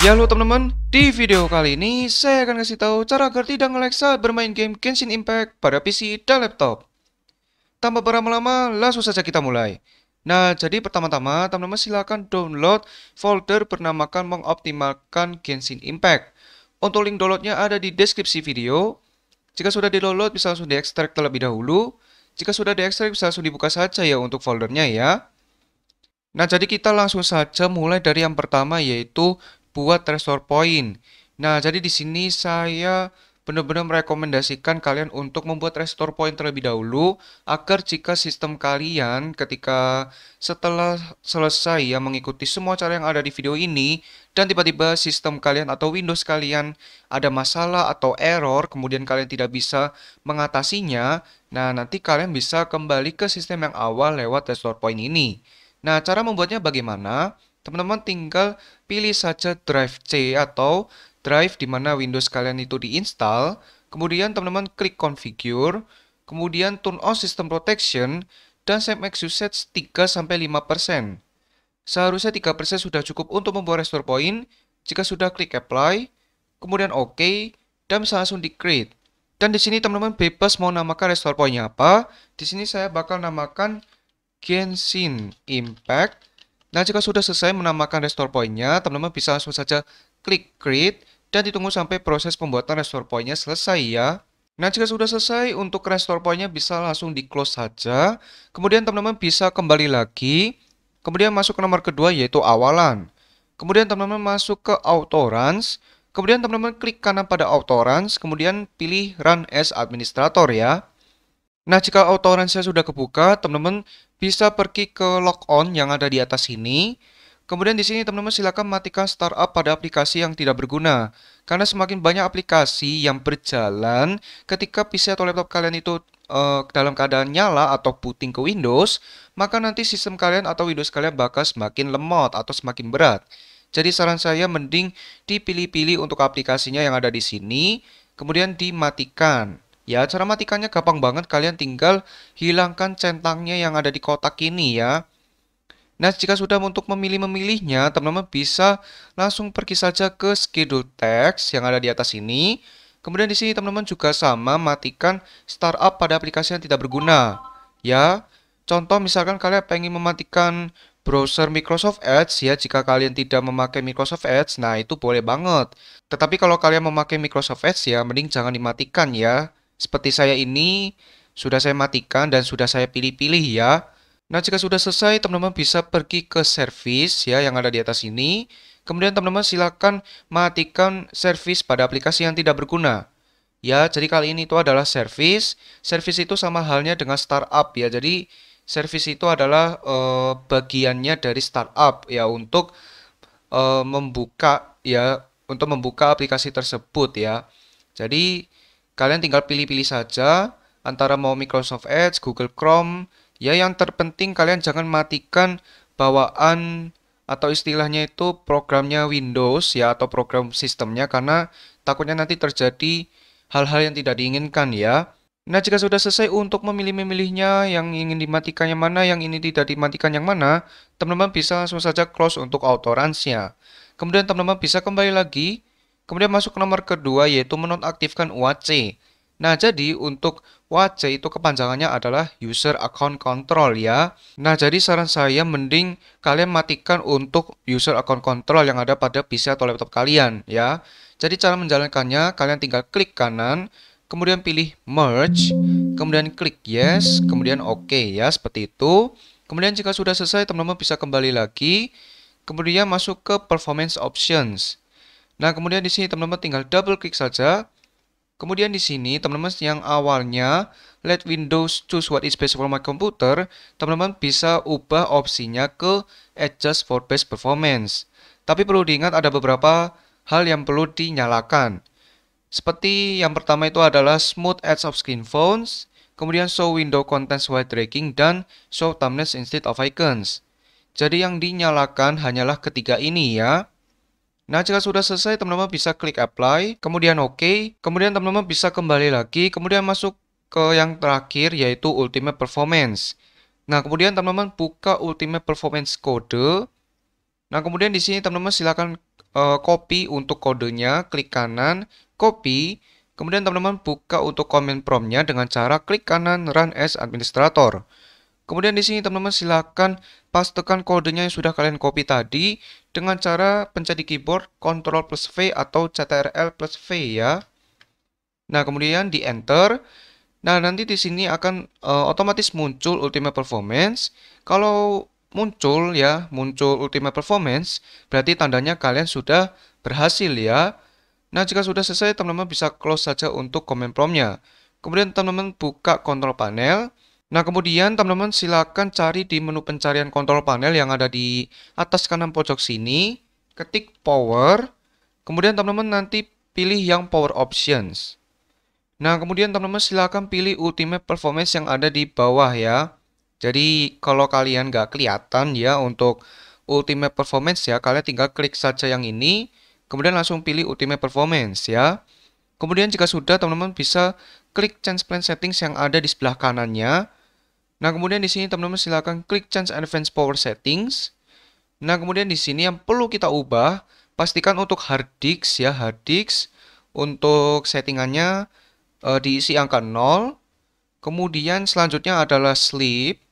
Ya halo teman-teman, di video kali ini saya akan kasih tahu cara tidak dan saat bermain game Genshin Impact pada PC dan laptop. Tanpa berlama-lama, langsung saja kita mulai. Nah, jadi pertama-tama teman-teman silahkan download folder bernamakan mengoptimalkan Genshin Impact. Untuk link downloadnya ada di deskripsi video. Jika sudah di-download bisa langsung diekstrak terlebih dahulu. Jika sudah diekstrak bisa langsung dibuka saja ya untuk foldernya ya. Nah, jadi kita langsung saja mulai dari yang pertama yaitu buat restore Point. Nah, jadi di sini saya benar-benar merekomendasikan kalian untuk membuat restore point terlebih dahulu agar jika sistem kalian ketika setelah selesai ya mengikuti semua cara yang ada di video ini dan tiba-tiba sistem kalian atau Windows kalian ada masalah atau error kemudian kalian tidak bisa mengatasinya nah nanti kalian bisa kembali ke sistem yang awal lewat restore point ini nah cara membuatnya bagaimana Teman-teman tinggal pilih saja drive C atau drive di mana Windows kalian itu diinstal. Kemudian teman-teman klik configure, kemudian turn on system protection, dan save max usage 3-5%. Seharusnya 3% sudah cukup untuk membuat restore point. Jika sudah klik apply, kemudian OK, dan bisa langsung di create. Dan di sini teman-teman bebas mau namakan restore pointnya apa. Di sini saya bakal namakan Genshin Impact Nah, jika sudah selesai menamakan restore point-nya, teman-teman bisa langsung saja klik create dan ditunggu sampai proses pembuatan restore point-nya selesai ya. Nah, jika sudah selesai untuk restore point-nya bisa langsung di close saja. Kemudian teman-teman bisa kembali lagi. Kemudian masuk ke nomor kedua yaitu awalan. Kemudian teman-teman masuk ke auto runs. Kemudian teman-teman klik kanan pada auto runs, kemudian pilih run as administrator ya. Nah, jika autoransia sudah kebuka, teman-teman bisa pergi ke lock on yang ada di atas sini. Kemudian di sini teman-teman silakan matikan startup pada aplikasi yang tidak berguna. Karena semakin banyak aplikasi yang berjalan ketika PC atau laptop kalian itu uh, dalam keadaan nyala atau booting ke Windows, maka nanti sistem kalian atau Windows kalian bakal semakin lemot atau semakin berat. Jadi saran saya mending dipilih-pilih untuk aplikasinya yang ada di sini, kemudian dimatikan. Ya, cara matikannya gampang banget. Kalian tinggal hilangkan centangnya yang ada di kotak ini ya. Nah, jika sudah untuk memilih-memilihnya, teman-teman bisa langsung pergi saja ke schedule text yang ada di atas ini. Kemudian di sini teman-teman juga sama matikan startup pada aplikasi yang tidak berguna. Ya, contoh misalkan kalian pengen mematikan browser Microsoft Edge ya jika kalian tidak memakai Microsoft Edge, nah itu boleh banget. Tetapi kalau kalian memakai Microsoft Edge ya mending jangan dimatikan ya. Seperti saya ini, sudah saya matikan dan sudah saya pilih-pilih ya. Nah, jika sudah selesai, teman-teman bisa pergi ke service ya yang ada di atas ini. Kemudian teman-teman silakan matikan service pada aplikasi yang tidak berguna. Ya, jadi kali ini itu adalah service. Service itu sama halnya dengan startup ya. Jadi service itu adalah uh, bagiannya dari startup ya untuk uh, membuka ya untuk membuka aplikasi tersebut ya. Jadi Kalian tinggal pilih-pilih saja antara mau Microsoft Edge, Google Chrome. Ya yang terpenting kalian jangan matikan bawaan atau istilahnya itu programnya Windows ya atau program sistemnya karena takutnya nanti terjadi hal-hal yang tidak diinginkan ya. Nah, jika sudah selesai untuk memilih-memilihnya yang ingin dimatikan yang mana, yang ini tidak dimatikan yang mana, teman-teman bisa langsung saja close untuk autoransnya. Kemudian teman-teman bisa kembali lagi Kemudian masuk ke nomor kedua yaitu menonaktifkan UAC. Nah, jadi untuk UAC itu kepanjangannya adalah User Account Control ya. Nah, jadi saran saya mending kalian matikan untuk User Account Control yang ada pada PC atau laptop kalian ya. Jadi cara menjalankannya kalian tinggal klik kanan, kemudian pilih Merge, kemudian klik Yes, kemudian Oke okay, ya seperti itu. Kemudian jika sudah selesai teman-teman bisa kembali lagi, kemudian masuk ke Performance Options. Nah, kemudian di sini teman-teman tinggal double klik saja. Kemudian di sini teman-teman yang awalnya let Windows choose what is best for my computer, teman-teman bisa ubah opsinya ke adjust for best performance. Tapi perlu diingat ada beberapa hal yang perlu dinyalakan. Seperti yang pertama itu adalah smooth edge of screen phones. kemudian show window contents while dragging dan show thumbnails instead of icons. Jadi yang dinyalakan hanyalah ketiga ini ya. Nah, jika sudah selesai, teman-teman bisa klik apply, kemudian OK, kemudian teman-teman bisa kembali lagi, kemudian masuk ke yang terakhir yaitu ultimate performance. Nah, kemudian teman-teman buka ultimate performance kode. Nah, kemudian di sini teman-teman silakan uh, copy untuk kodenya, klik kanan, copy. Kemudian teman-teman buka untuk comment promptnya dengan cara klik kanan run as administrator. Kemudian di sini teman-teman silakan pastekan kodenya yang sudah kalian copy tadi dengan cara pencet di keyboard Ctrl plus V atau CTRL plus V ya. Nah, kemudian di enter. Nah, nanti di sini akan uh, otomatis muncul Ultimate Performance. Kalau muncul ya, muncul Ultimate Performance, berarti tandanya kalian sudah berhasil ya. Nah, jika sudah selesai, teman-teman bisa close saja untuk command promptnya. Kemudian teman-teman buka Control panel. Nah, kemudian teman-teman silakan cari di menu pencarian kontrol panel yang ada di atas kanan pojok sini, ketik power, kemudian teman-teman nanti pilih yang power options. Nah, kemudian teman-teman silakan pilih ultimate performance yang ada di bawah ya. Jadi, kalau kalian nggak kelihatan ya untuk ultimate performance ya, kalian tinggal klik saja yang ini, kemudian langsung pilih ultimate performance ya. Kemudian jika sudah, teman-teman bisa klik change plan settings yang ada di sebelah kanannya Nah, kemudian di sini teman-teman silakan klik Change Advanced Power Settings. Nah, kemudian di sini yang perlu kita ubah, pastikan untuk hard disk ya, hard disk untuk settingannya e, diisi angka 0. Kemudian selanjutnya adalah sleep.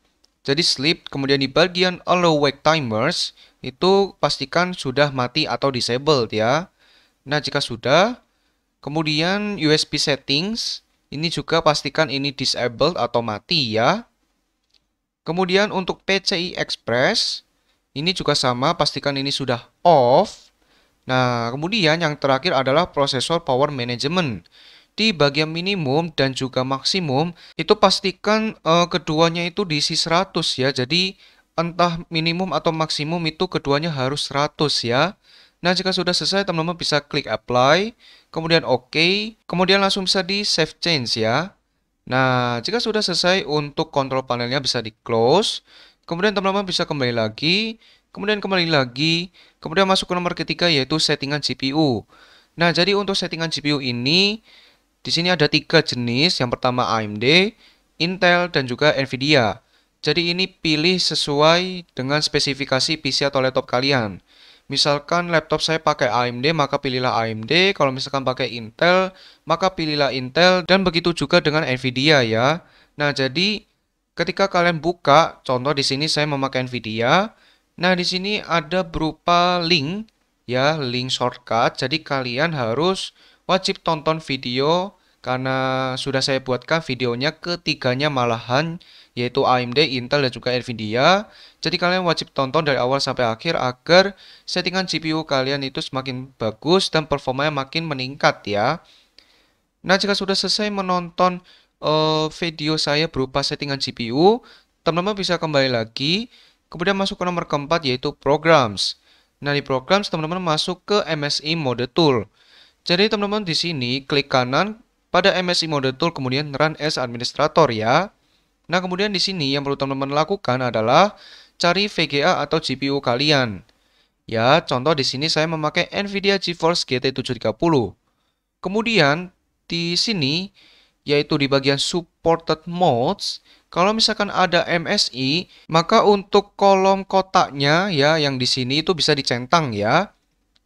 Jadi sleep, kemudian di bagian allow wake timers, itu pastikan sudah mati atau disabled ya. Nah, jika sudah, kemudian USB settings, ini juga pastikan ini disabled atau mati ya. Kemudian untuk PCI Express, ini juga sama, pastikan ini sudah off. Nah, kemudian yang terakhir adalah prosesor power management. Di bagian minimum dan juga maksimum, itu pastikan uh, keduanya itu diisi 100 ya. Jadi, entah minimum atau maksimum itu keduanya harus 100 ya. Nah, jika sudah selesai, teman-teman bisa klik apply, kemudian OK, kemudian langsung bisa di save change ya. Nah, jika sudah selesai untuk kontrol panelnya bisa di close. Kemudian teman-teman bisa kembali lagi, kemudian kembali lagi, kemudian masuk ke nomor ketiga yaitu settingan GPU. Nah, jadi untuk settingan GPU ini di sini ada tiga jenis, yang pertama AMD, Intel, dan juga Nvidia. Jadi ini pilih sesuai dengan spesifikasi PC atau laptop kalian. Misalkan laptop saya pakai AMD, maka pilihlah AMD. Kalau misalkan pakai Intel, maka pilihlah Intel. Dan begitu juga dengan Nvidia ya. Nah, jadi ketika kalian buka, contoh di sini saya memakai Nvidia. Nah, di sini ada berupa link ya, link shortcut. Jadi kalian harus wajib tonton video karena sudah saya buatkan videonya ketiganya malahan yaitu AMD, Intel, dan juga Nvidia. Jadi kalian wajib tonton dari awal sampai akhir agar settingan GPU kalian itu semakin bagus dan performanya makin meningkat ya. Nah, jika sudah selesai menonton uh, video saya berupa settingan GPU, teman-teman bisa kembali lagi, kemudian masuk ke nomor keempat yaitu Programs. Nah, di Programs teman-teman masuk ke MSI Mode Tool. Jadi teman-teman di sini klik kanan pada MSI Mode Tool kemudian Run as Administrator ya. Nah, kemudian di sini yang perlu teman-teman lakukan adalah cari VGA atau GPU kalian. Ya, contoh di sini saya memakai Nvidia GeForce GT 730. Kemudian di sini yaitu di bagian supported modes, kalau misalkan ada MSI, maka untuk kolom kotaknya ya yang di sini itu bisa dicentang ya.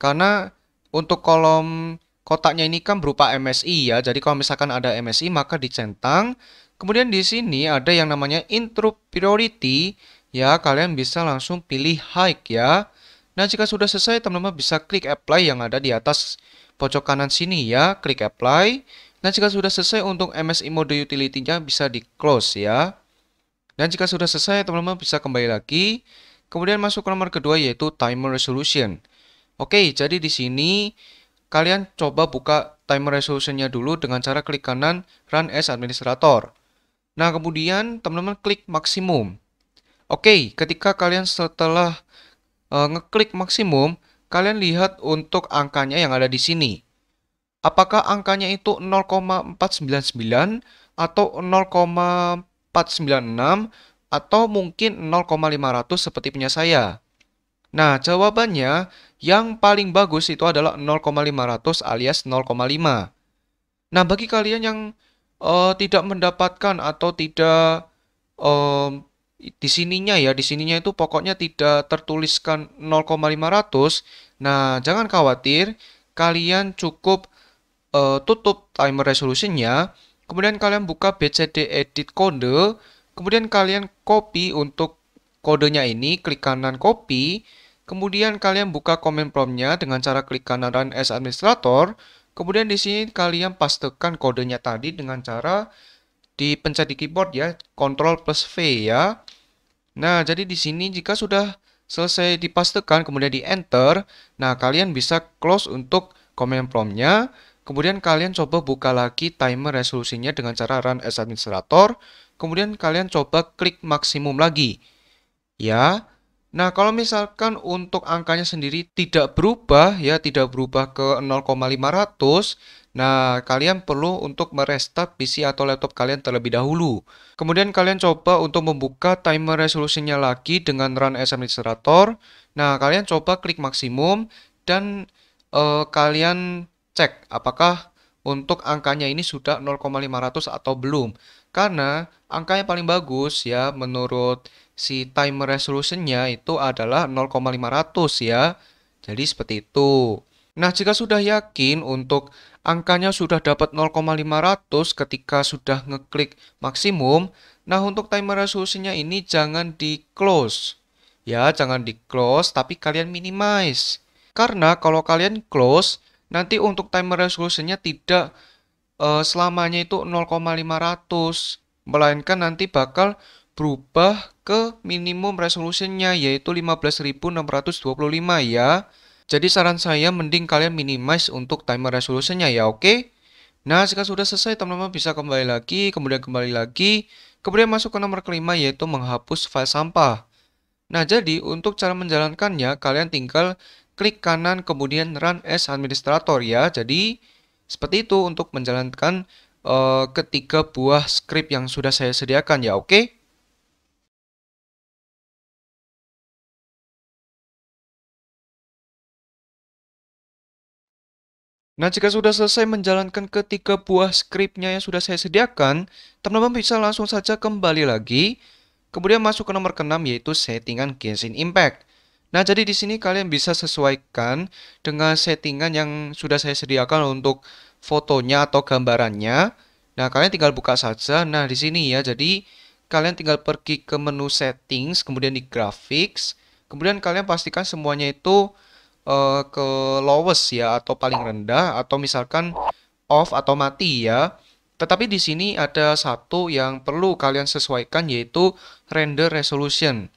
Karena untuk kolom kotaknya ini kan berupa MSI ya. Jadi kalau misalkan ada MSI maka dicentang Kemudian di sini ada yang namanya intro priority, ya kalian bisa langsung pilih high ya. Nah jika sudah selesai teman-teman bisa klik apply yang ada di atas pojok kanan sini ya, klik apply. Nah jika sudah selesai untuk MSI mode utility-nya bisa di close ya. Dan jika sudah selesai teman-teman bisa kembali lagi. Kemudian masuk ke nomor kedua yaitu timer resolution. Oke, jadi di sini kalian coba buka timer resolutionnya dulu dengan cara klik kanan run as administrator. Nah, kemudian teman-teman klik maksimum. Oke, ketika kalian setelah e, ngeklik maksimum, kalian lihat untuk angkanya yang ada di sini. Apakah angkanya itu 0,499 atau 0,496 atau mungkin 0,500 seperti punya saya? Nah, jawabannya yang paling bagus itu adalah 0,500 alias 0,5. Nah, bagi kalian yang uh, tidak mendapatkan atau tidak um, di sininya ya, di sininya itu pokoknya tidak tertuliskan 0,500. Nah, jangan khawatir, kalian cukup uh, tutup timer resolusinya kemudian kalian buka BCD edit kode, kemudian kalian copy untuk kodenya ini, klik kanan copy, kemudian kalian buka comment promptnya dengan cara klik kanan run as administrator, Kemudian di sini kalian pastekan kodenya tadi dengan cara dipencet di keyboard ya, Ctrl plus V ya. Nah, jadi di sini jika sudah selesai dipastekan kemudian di enter, nah kalian bisa close untuk command promptnya. Kemudian kalian coba buka lagi timer resolusinya dengan cara run as administrator. Kemudian kalian coba klik maksimum lagi. Ya, Nah, kalau misalkan untuk angkanya sendiri tidak berubah ya, tidak berubah ke 0,500, nah kalian perlu untuk merestart PC atau laptop kalian terlebih dahulu. Kemudian kalian coba untuk membuka timer resolusinya lagi dengan run SM Administrator. Nah, kalian coba klik maksimum dan eh, kalian cek apakah untuk angkanya ini sudah 0,500 atau belum. Karena angka yang paling bagus ya menurut si timer resolutionnya itu adalah 0,500 ya. Jadi seperti itu. Nah, jika sudah yakin untuk angkanya sudah dapat 0,500 ketika sudah ngeklik maksimum, nah untuk timer resolusinya ini jangan di-close. Ya, jangan di-close tapi kalian minimize. Karena kalau kalian close, nanti untuk timer resolusinya tidak uh, selamanya itu 0,500, melainkan nanti bakal berubah ke minimum resolusinya yaitu 15625 ya. Jadi saran saya mending kalian minimize untuk timer resolusinya ya, oke? Okay? Nah, jika sudah selesai teman-teman bisa kembali lagi, kemudian kembali lagi, kemudian masuk ke nomor kelima yaitu menghapus file sampah. Nah, jadi untuk cara menjalankannya kalian tinggal klik kanan kemudian run as administrator ya. Jadi seperti itu untuk menjalankan uh, ketiga buah script yang sudah saya sediakan ya, oke? Okay? Nah, jika sudah selesai menjalankan ketiga buah scriptnya yang sudah saya sediakan, teman-teman bisa langsung saja kembali lagi, kemudian masuk ke nomor keenam yaitu settingan Genshin Impact. Nah, jadi di sini kalian bisa sesuaikan dengan settingan yang sudah saya sediakan untuk fotonya atau gambarannya. Nah, kalian tinggal buka saja. Nah, di sini ya, jadi kalian tinggal pergi ke menu settings, kemudian di graphics, kemudian kalian pastikan semuanya itu uh, ke lowest ya atau paling rendah atau misalkan off atau mati ya. Tetapi di sini ada satu yang perlu kalian sesuaikan yaitu render resolution.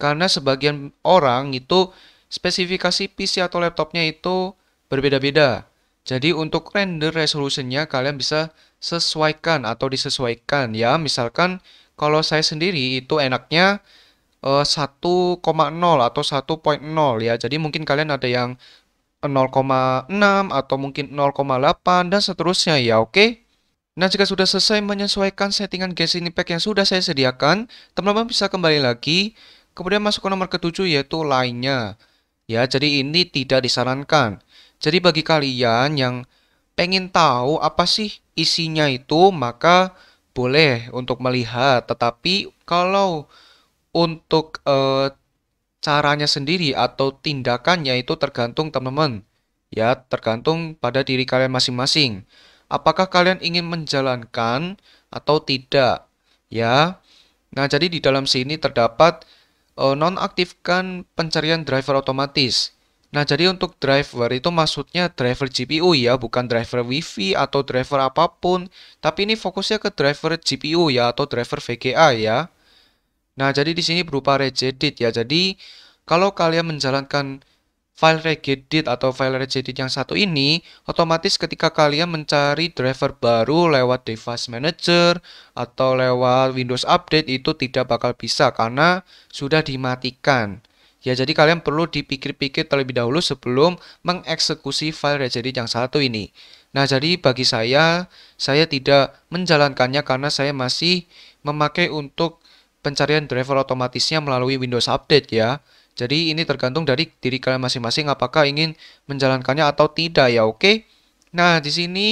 Karena sebagian orang itu spesifikasi PC atau laptopnya itu berbeda-beda. Jadi untuk render resolutionnya kalian bisa sesuaikan atau disesuaikan ya. Misalkan kalau saya sendiri itu enaknya 1,0 eh, atau 1.0 ya. Jadi mungkin kalian ada yang 0,6 atau mungkin 0,8 dan seterusnya ya, oke? Nah, jika sudah selesai menyesuaikan settingan gas pack yang sudah saya sediakan, teman-teman bisa kembali lagi, kemudian masuk ke nomor ketujuh yaitu lainnya. Ya, jadi ini tidak disarankan. Jadi bagi kalian yang pengen tahu apa sih isinya itu, maka boleh untuk melihat. Tetapi kalau untuk uh, caranya sendiri atau tindakannya itu tergantung teman-teman. Ya, tergantung pada diri kalian masing-masing. Apakah kalian ingin menjalankan atau tidak? Ya. Nah, jadi di dalam sini terdapat uh, nonaktifkan pencarian driver otomatis. Nah, jadi untuk driver itu maksudnya driver GPU ya, bukan driver WiFi atau driver apapun, tapi ini fokusnya ke driver GPU ya atau driver VGA ya. Nah, jadi di sini berupa regedit ya. Jadi, kalau kalian menjalankan file regedit atau file regedit yang satu ini, otomatis ketika kalian mencari driver baru lewat device manager atau lewat Windows Update itu tidak bakal bisa karena sudah dimatikan. Ya, jadi kalian perlu dipikir-pikir terlebih dahulu sebelum mengeksekusi file regedit yang satu ini. Nah, jadi bagi saya, saya tidak menjalankannya karena saya masih memakai untuk pencarian driver otomatisnya melalui Windows Update ya. Jadi ini tergantung dari diri kalian masing-masing apakah ingin menjalankannya atau tidak ya, oke? Nah, di sini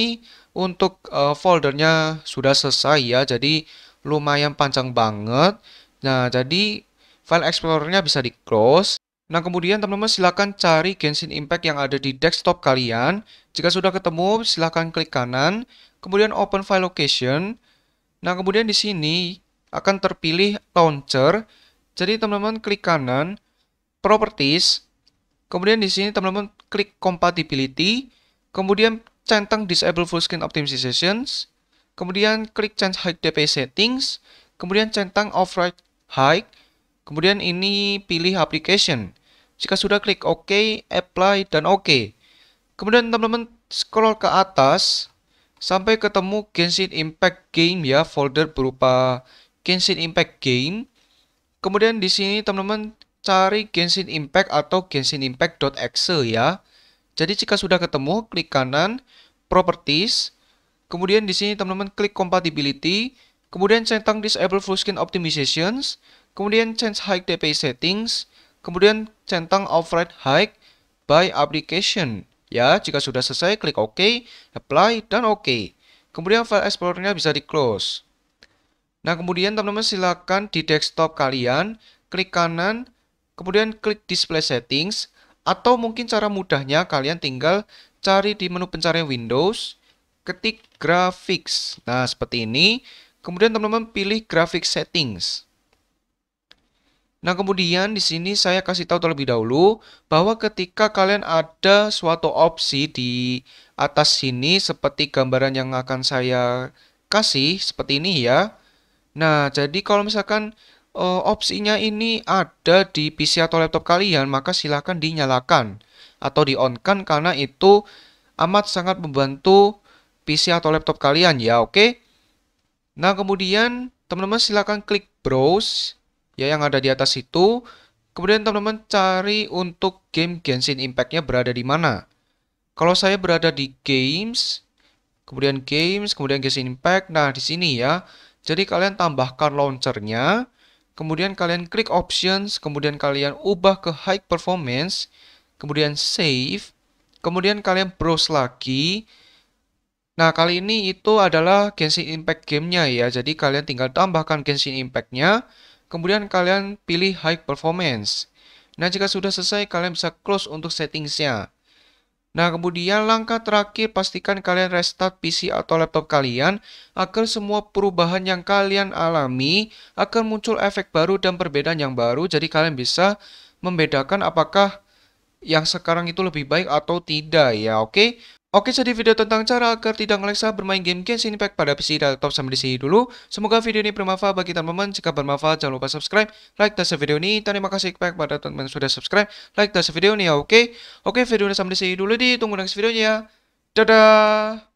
untuk eh, foldernya sudah selesai ya. Jadi lumayan panjang banget. Nah, jadi file explorernya bisa di-close. Nah, kemudian teman-teman silahkan cari Genshin Impact yang ada di desktop kalian. Jika sudah ketemu, silahkan klik kanan, kemudian open file location. Nah, kemudian di sini akan terpilih launcher. Jadi teman-teman klik kanan, properties, kemudian di sini teman-teman klik compatibility, kemudian centang disable full screen optimizations, kemudian klik change height dpi settings, kemudian centang override height, kemudian ini pilih application. Jika sudah klik OK, apply, dan OK. Kemudian teman-teman scroll ke atas sampai ketemu Genshin Impact Game ya folder berupa Genshin Impact game. Kemudian di sini teman-teman cari Genshin Impact atau Genshin Impact.exe ya. Jadi jika sudah ketemu, klik kanan, Properties, kemudian di sini teman-teman klik Compatibility, kemudian centang Disable Full Screen Optimizations, kemudian change High DPI Settings, kemudian centang Override High by Application. Ya, jika sudah selesai, klik OK, Apply, dan OK. Kemudian file explorer-nya bisa di-close. Nah, kemudian teman-teman silakan di desktop kalian klik kanan, kemudian klik display settings atau mungkin cara mudahnya kalian tinggal cari di menu pencarian Windows, ketik graphics. Nah, seperti ini. Kemudian teman-teman pilih graphics settings. Nah, kemudian di sini saya kasih tahu terlebih dahulu bahwa ketika kalian ada suatu opsi di atas sini seperti gambaran yang akan saya kasih seperti ini ya. Nah, jadi kalau misalkan uh, opsinya ini ada di PC atau laptop kalian, maka silahkan dinyalakan atau di-on-kan karena itu amat sangat membantu PC atau laptop kalian ya, oke? Okay? Nah, kemudian teman-teman silahkan klik browse ya yang ada di atas itu. Kemudian teman-teman cari untuk game Genshin Impact-nya berada di mana. Kalau saya berada di games, kemudian games, kemudian Genshin Impact. Nah, di sini ya. Jadi kalian tambahkan launchernya, kemudian kalian klik options, kemudian kalian ubah ke high performance, kemudian save, kemudian kalian browse lagi. Nah, kali ini itu adalah Genshin Impact gamenya ya, jadi kalian tinggal tambahkan Genshin Impactnya, kemudian kalian pilih high performance. Nah, jika sudah selesai, kalian bisa close untuk settingsnya. Nah, kemudian langkah terakhir pastikan kalian restart PC atau laptop kalian agar semua perubahan yang kalian alami akan muncul efek baru dan perbedaan yang baru. Jadi kalian bisa membedakan apakah yang sekarang itu lebih baik atau tidak ya, oke? Okay? Oke, jadi video tentang cara agar tidak ngelesa bermain game Genshin Impact pada PC laptop sampai di sini dulu. Semoga video ini bermanfaat bagi teman-teman. Jika bermanfaat, jangan lupa subscribe, like, dan share video ini. Terima kasih kepada teman-teman sudah subscribe, like, dan share video ini ya, oke? Oke, video ini sampai di sini dulu. Ditunggu next videonya. ya. Dadah!